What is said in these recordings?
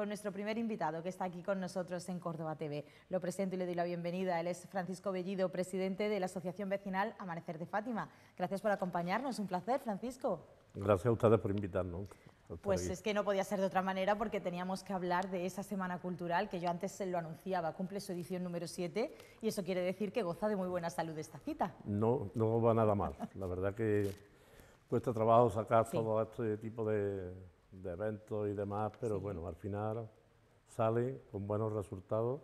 con nuestro primer invitado que está aquí con nosotros en Córdoba TV. Lo presento y le doy la bienvenida. Él es Francisco Bellido, presidente de la Asociación Vecinal Amanecer de Fátima. Gracias por acompañarnos. Un placer, Francisco. Gracias a ustedes por invitarnos. Pues es que no podía ser de otra manera porque teníamos que hablar de esa Semana Cultural que yo antes se lo anunciaba, cumple su edición número 7 y eso quiere decir que goza de muy buena salud esta cita. No, no va nada mal. La verdad que cuesta trabajo sacar todo este tipo de, de eventos y demás, pero bueno, al final sale con buenos resultados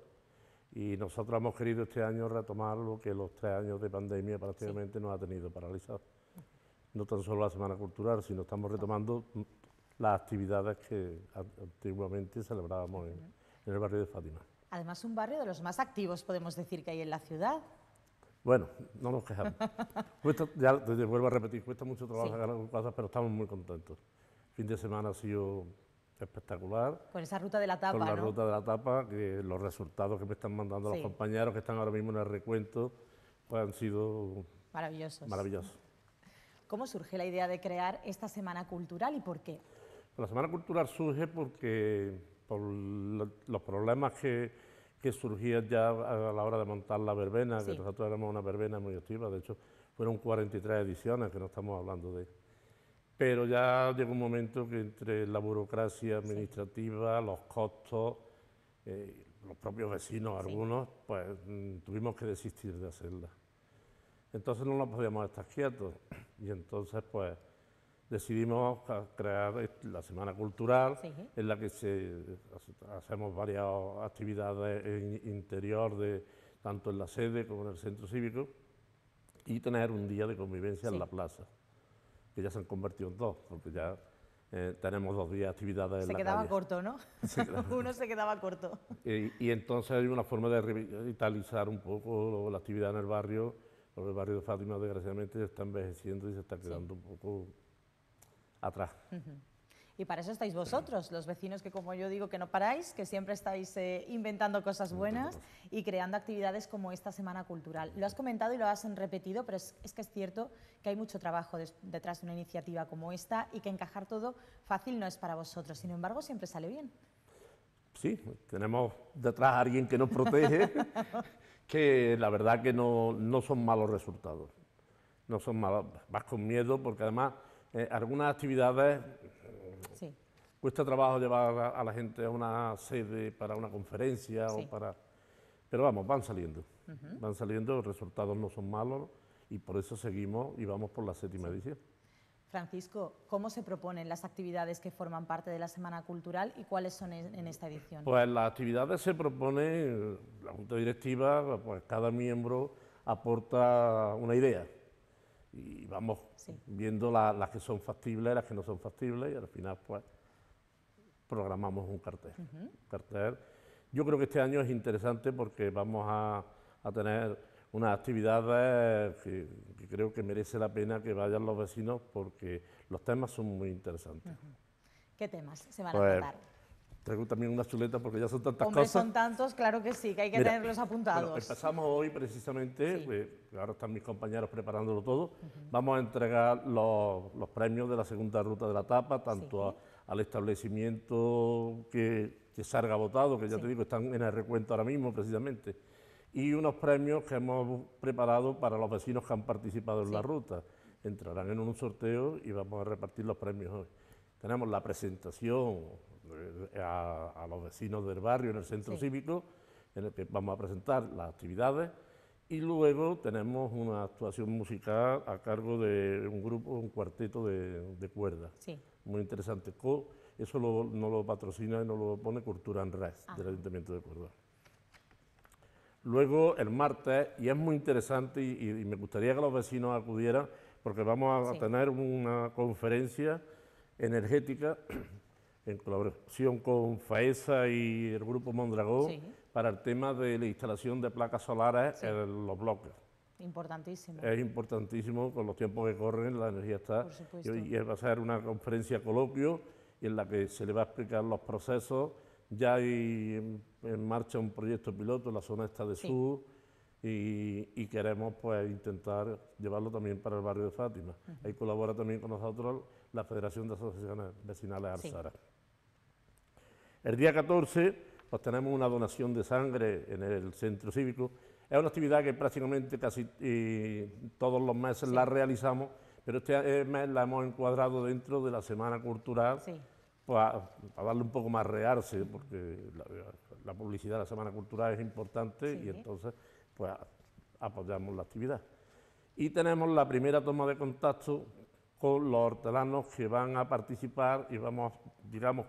y nosotros hemos querido este año retomar lo que los tres años de pandemia prácticamente nos ha tenido paralizado. No tan solo la Semana Cultural, sino estamos retomando las actividades que antiguamente celebrábamos en, el barrio de Fátima. Además, un barrio de los más activos, podemos decir, que hay en la ciudad. Bueno, no nos quejamos. ya vuelvo a repetir, cuesta mucho trabajo ganar cosas, pero estamos muy contentos fin de semana ha sido espectacular. Con esa ruta de la tapa. Con la ruta de la tapa, que los resultados que me están mandando los compañeros que están ahora mismo en el recuento, pues han sido maravillosos. maravillosos. ¿Cómo surge la idea de crear esta Semana Cultural y por qué? La Semana Cultural surge porque por los problemas que, que surgían ya a la hora de montar la verbena, que nosotros éramos una verbena muy activa, de hecho fueron 43 ediciones, que no estamos hablando de pero ya llegó un momento que entre la burocracia administrativa, los costos, eh, los propios vecinos, algunos, pues mm, tuvimos que desistir de hacerla. Entonces no nos podíamos estar quietos y entonces pues decidimos crear la Semana Cultural, en la que hacemos varias actividades en interior, de, tanto en la sede como en el centro cívico, y tener un día de convivencia en la plaza que ya se han convertido en dos, porque ya eh, tenemos dos días de actividades. Se en la quedaba corto, ¿no? Uno se quedaba corto. Y, entonces hay una forma de revitalizar un poco la actividad en el barrio, porque el barrio de Fátima desgraciadamente se está envejeciendo y se está quedando un poco atrás. Y para eso estáis vosotros, los vecinos que como yo digo que no paráis, que siempre estáis eh, inventando cosas buenas y creando actividades como esta Semana Cultural. Lo has comentado y lo has repetido, pero es, que es cierto que hay mucho trabajo detrás de una iniciativa como esta y que encajar todo fácil no es para vosotros. Sin embargo, siempre sale bien. Sí, tenemos detrás a alguien que nos protege, que la verdad que no, son malos resultados. No son malos, vas con miedo porque además eh, algunas actividades cuesta trabajo llevar a, la gente a una sede para una conferencia o para... Pero vamos, van saliendo, van saliendo, los resultados no son malos y por eso seguimos y vamos por la séptima edición. Francisco, ¿cómo se proponen las actividades que forman parte de la Semana Cultural y cuáles son en esta edición? Pues las actividades se proponen, la Junta Directiva, pues cada miembro aporta una idea y vamos viendo las que son factibles y las que no son factibles y al final pues programamos un cartel. cartel. Yo creo que este año es interesante porque vamos a, a tener unas actividades que, creo que merece la pena que vayan los vecinos porque los temas son muy interesantes. ¿Qué temas se van a pues, tratar? Traigo también una chuleta porque ya son tantas cosas. son tantos, claro que sí, que hay que tenerlos apuntados. empezamos hoy precisamente, pues, ahora están mis compañeros preparándolo todo, vamos a entregar los, premios de la segunda ruta de la etapa, tanto a al establecimiento que, salga votado, que ya te digo, están en el recuento ahora mismo precisamente, y unos premios que hemos preparado para los vecinos que han participado en la ruta. Entrarán en un sorteo y vamos a repartir los premios hoy. Tenemos la presentación a, los vecinos del barrio en el centro cívico, en el que vamos a presentar las actividades. Y luego tenemos una actuación musical a cargo de un grupo, un cuarteto de, de cuerdas. Sí muy interesante. eso no lo patrocina y no lo pone Cultura en Red del Ayuntamiento de Córdoba. Luego el martes, y es muy interesante y, me gustaría que los vecinos acudieran, porque vamos a tener una conferencia energética en colaboración con FAESA y el Grupo Mondragón para el tema de la instalación de placas solares en los bloques. Importantísimo. Es importantísimo con los tiempos que corren, la energía está. Y, va a ser una conferencia coloquio en la que se le va a explicar los procesos. Ya hay en, marcha un proyecto piloto en la zona esta de su Sur y, queremos pues intentar llevarlo también para el barrio de Fátima. Ahí colabora también con nosotros la Federación de Asociaciones Vecinales Alzara. El día 14 pues tenemos una donación de sangre en el centro cívico es una actividad que prácticamente casi eh, todos los meses la realizamos, pero este eh, mes la hemos encuadrado dentro de la Semana Cultural para, darle un poco más realce, porque la, publicidad de la Semana Cultural es importante y entonces pues apoyamos la actividad. Y tenemos la primera toma de contacto con los hortelanos que van a participar y vamos, digamos,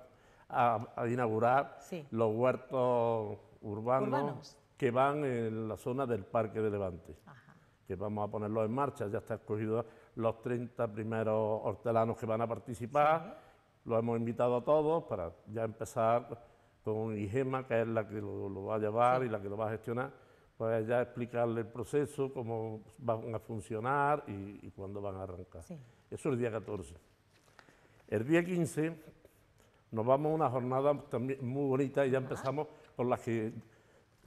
a, inaugurar los huertos urbanos que van en la zona del Parque de Levante, que vamos a ponerlo en marcha. Ya están escogidos los 30 primeros hortelanos que van a participar. Lo Los hemos invitado a todos para ya empezar con IGEMA, que es la que lo, va a llevar y la que lo va a gestionar, pues ya explicarle el proceso, cómo van a funcionar y, cuándo van a arrancar. Eso es el día 14. El día 15 nos vamos a una jornada también muy bonita y ya empezamos con las que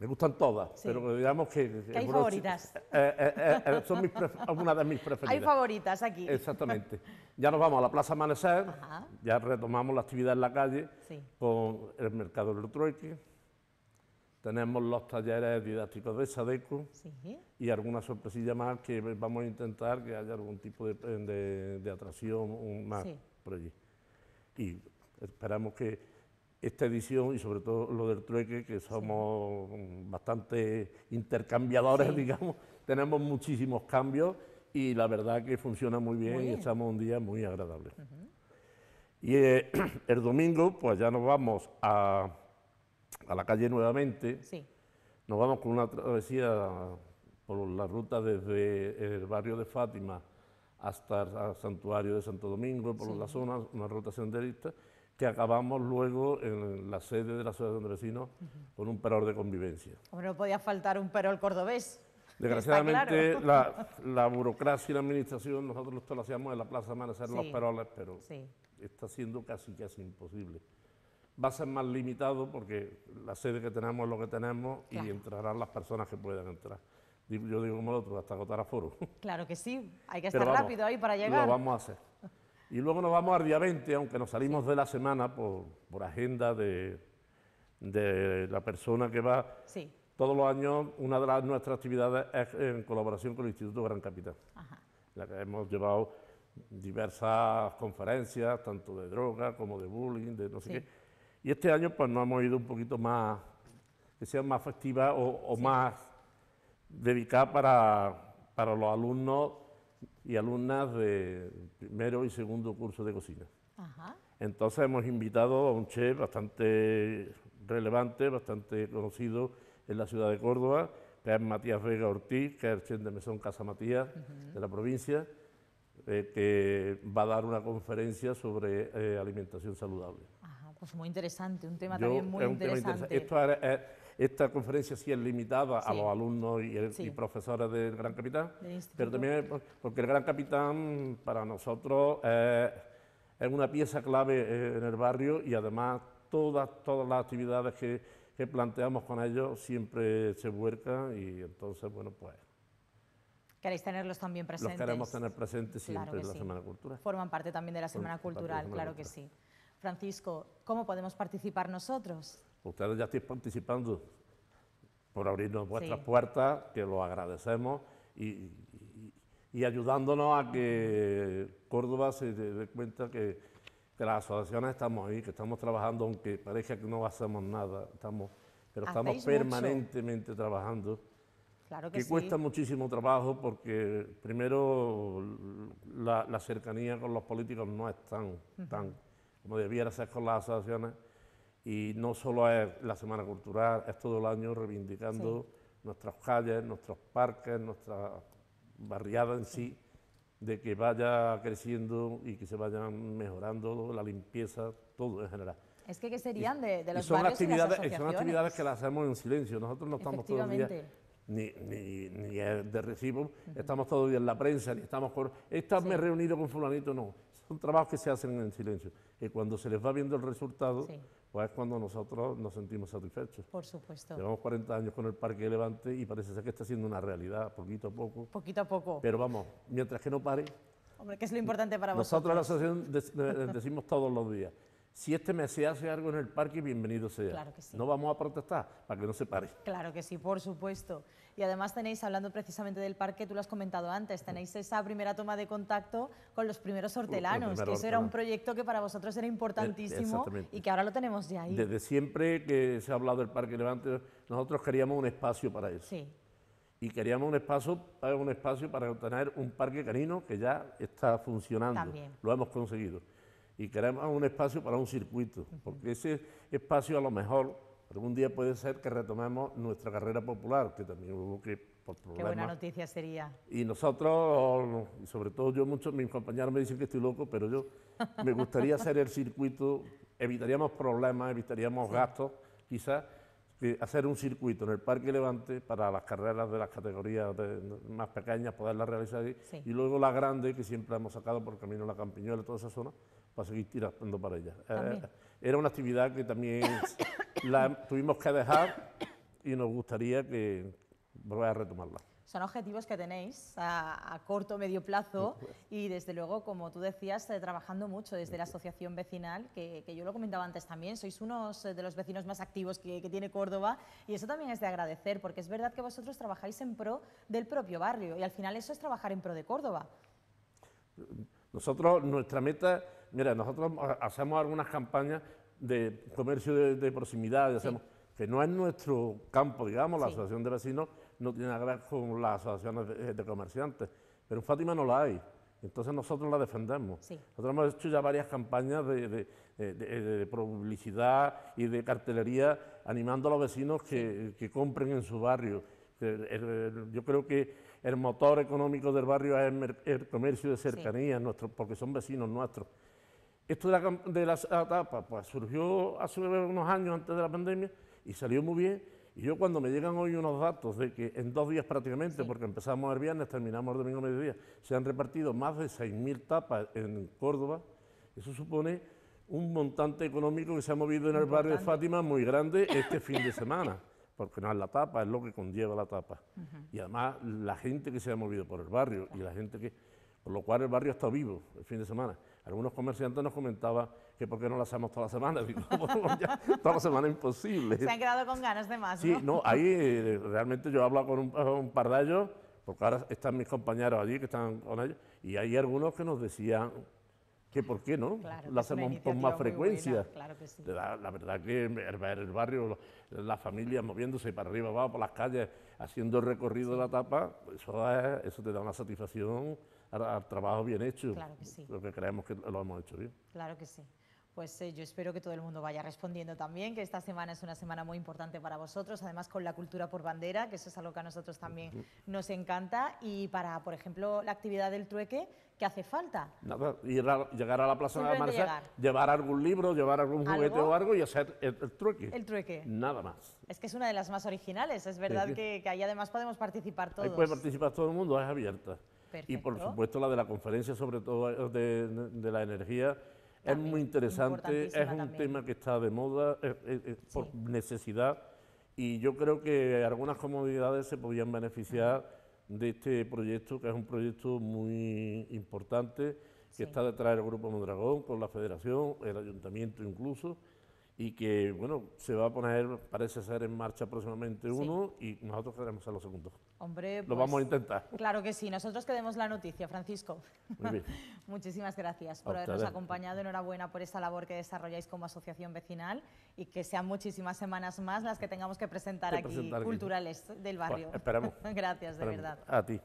me gustan todas, pero digamos que... hay favoritas. Eh, eh, eh, son una de mis preferidas. Hay favoritas aquí. Exactamente. Ya nos vamos a la Plaza Amanecer, ya retomamos la actividad en la calle con el Mercado del Trueque, tenemos los talleres didácticos de Sadeco y alguna sorpresilla más que vamos a intentar que haya algún tipo de, de atracción más por allí. Y esperamos que esta edición y sobre todo lo del trueque, que somos bastante intercambiadores, digamos, tenemos muchísimos cambios y la verdad que funciona muy bien, y estamos un día muy agradable. Y eh, el domingo, pues ya nos vamos a, a la calle nuevamente. Nos vamos con una travesía por la ruta desde el barrio de Fátima hasta el santuario de Santo Domingo, por la zona, una ruta senderista, que acabamos luego en la sede de la ciudad de Vecinos con un perol de convivencia. Hombre, no podía faltar un perol cordobés. Desgraciadamente, la, burocracia y la administración, nosotros esto lo hacíamos en la Plaza Amanecer los peroles, pero está siendo casi casi imposible. Va a ser más limitado porque la sede que tenemos es lo que tenemos y entrarán las personas que puedan entrar. Yo digo como el otro, hasta agotar Foro. Claro que sí, hay que estar rápido ahí para llegar. Lo vamos a hacer. Y luego nos vamos al día 20, aunque nos salimos de la semana por, agenda de, de, la persona que va. Todos los años, una de nuestras actividades es en colaboración con el Instituto Gran Capital. la que hemos llevado diversas conferencias, tanto de droga como de bullying, de no sé qué. Y este año, pues nos hemos ido un poquito más, que sea más festivas o, más dedicada para, para los alumnos y alumnas de primero y segundo curso de cocina. Entonces hemos invitado a un chef bastante relevante, bastante conocido en la ciudad de Córdoba, que es Matías Vega Ortiz, que es el chef de Mesón Casa Matías de la provincia, eh, que va a dar una conferencia sobre eh, alimentación saludable. Ajá, pues muy interesante, un tema también muy interesante. Esto es, esta conferencia sí es limitada a los alumnos y, profesores del Gran Capitán, pero también porque el Gran Capitán para nosotros eh, es una pieza clave eh, en el barrio y además todas, las actividades que, planteamos con ellos siempre se vuelcan y entonces, bueno, pues Queréis tenerlos también presentes. Los queremos tener presentes siempre en la Semana Cultural. Forman parte también de la Semana Cultural, claro que sí. Francisco, ¿cómo podemos participar nosotros? Ustedes ya están participando por abrirnos vuestras puertas, que lo agradecemos y, ayudándonos a que Córdoba se dé cuenta que, que, las asociaciones estamos ahí, que estamos trabajando, aunque parezca que no hacemos nada, estamos, pero ah, estamos permanentemente trabajando. que, cuesta muchísimo trabajo porque primero la, cercanía con los políticos no es tan, tan como debiera ser con las asociaciones y no solo es la Semana Cultural, es todo el año reivindicando nuestras calles, nuestros parques, nuestra barriada en sí, de que vaya creciendo y que se vaya mejorando la limpieza, todo en general. Es que, ¿qué serían de, la los son actividades, son actividades que las hacemos en silencio, nosotros no estamos todos ni, ni, de recibo, estamos todos en la prensa, ni estamos con... Esta me reunido con fulanito, no son trabajos que se hacen en silencio. Y cuando se les va viendo el resultado, pues es cuando nosotros nos sentimos satisfechos. Por supuesto. Llevamos 40 años con el Parque Levante y parece ser que está siendo una realidad, poquito a poco. Poquito a poco. Pero vamos, mientras que no pare. Hombre, que es lo importante para nosotros, vosotros. Nosotros la asociación decimos todos los días, si este mes se hace algo en el parque, bienvenido sea. No vamos a protestar para que no se pare. Claro que sí, por supuesto. Y además tenéis, hablando precisamente del parque, tú lo has comentado antes, tenéis esa primera toma de contacto con los primeros hortelanos, que eso era un proyecto que para vosotros era importantísimo y que ahora lo tenemos ya ahí. Desde siempre que se ha hablado del Parque Levante, nosotros queríamos un espacio para eso. Sí. Y queríamos un espacio, eh, un espacio para tener un parque canino que ya está funcionando. También. Lo hemos conseguido y queremos un espacio para un circuito, porque ese espacio a lo mejor algún día puede ser que retomemos nuestra carrera popular, que también hubo que por problemas. Qué buena noticia sería. Y nosotros, y sobre todo yo, muchos mis compañeros me dicen que estoy loco, pero yo me gustaría hacer el circuito, evitaríamos problemas, evitaríamos gastos, quizás hacer un circuito en el Parque Levante para las carreras de las categorías más pequeñas, poderlas realizar ahí, y luego la grande, que siempre hemos sacado por camino a la Campiñuela, toda esa zona, para seguir tirando para ella. Eh, era una actividad que también la tuvimos que dejar y nos gustaría que volviera a retomarla. Son objetivos que tenéis a, corto, medio plazo y desde luego, como tú decías, eh, trabajando mucho desde la asociación vecinal, que, que, yo lo comentaba antes también, sois unos eh, de los vecinos más activos que, que, tiene Córdoba y eso también es de agradecer, porque es verdad que vosotros trabajáis en pro del propio barrio y al final eso es trabajar en pro de Córdoba. Nosotros, nuestra meta mira, nosotros hacemos algunas campañas de comercio de, proximidad, hacemos, que no es nuestro campo, digamos, la asociación de vecinos no tiene nada que ver con las asociaciones de, comerciantes, pero en Fátima no la hay. Entonces nosotros la defendemos. Nosotros hemos hecho ya varias campañas de, publicidad y de cartelería animando a los vecinos que, compren en su barrio. Yo creo que el motor económico del barrio es el, comercio de cercanía, nuestro, porque son vecinos nuestros. Esto de, la, tapa, las pues, surgió hace unos años antes de la pandemia y salió muy bien. Y yo cuando me llegan hoy unos datos de que en dos días prácticamente, porque empezamos el viernes, terminamos el domingo mediodía, se han repartido más de 6.000 tapas en Córdoba, eso supone un montante económico que se ha movido en el barrio de Fátima muy grande este fin de semana, porque no es la tapa, es lo que conlleva la tapa. Y además la gente que se ha movido por el barrio y la gente que... Por lo cual el barrio está vivo el fin de semana. Algunos comerciantes nos comentaban que por qué no lo hacemos toda la semana. Digo, toda la semana imposible. Se han quedado con ganas de más. Sí, no, ahí eh, realmente yo he con un, eh, un ellos, porque ahora están mis compañeros allí que están con ellos, y hay algunos que nos decían que por qué no, lo hacemos con más frecuencia. claro la, verdad que ver el barrio, las familias moviéndose para arriba, abajo, por las calles, haciendo el recorrido de la tapa, eso, eso te da una satisfacción a, trabajo bien hecho. Claro que Porque creemos que lo hemos hecho bien. Claro que sí. Pues eh, yo espero que todo el mundo vaya respondiendo también, que esta semana es una semana muy importante para vosotros, además con la cultura por bandera, que eso es algo que a nosotros también nos encanta, y para, por ejemplo, la actividad del trueque, ¿qué hace falta? Nada, ir llegar a la Plaza de la Marcha, llevar algún libro, llevar algún juguete o algo y hacer el, trueque. El trueque. Nada más. Es que es una de las más originales, es verdad Que, que, ahí además podemos participar todos. Ahí puede participar todo el mundo, es abierta. Y por supuesto la de la conferencia sobre todo eh, de, la energía. es muy interesante, es un tema que está de moda, eh, eh, por necesidad, y yo creo que algunas comunidades se podían beneficiar de este proyecto, que es un proyecto muy importante, que está detrás del Grupo Mondragón, con la Federación, el Ayuntamiento incluso, y que, bueno, se va a poner, parece ser en marcha próximamente uno y nosotros queremos a los segundos. Hombre, lo pues, vamos a intentar. Claro que sí, nosotros quedemos la noticia, Francisco. Muy bien. Muchísimas gracias por habernos acompañado, enhorabuena por esta labor que desarrolláis como asociación vecinal y que sean muchísimas semanas más las que tengamos que presentar, aquí, culturales del barrio. esperamos. gracias, de verdad. A ti.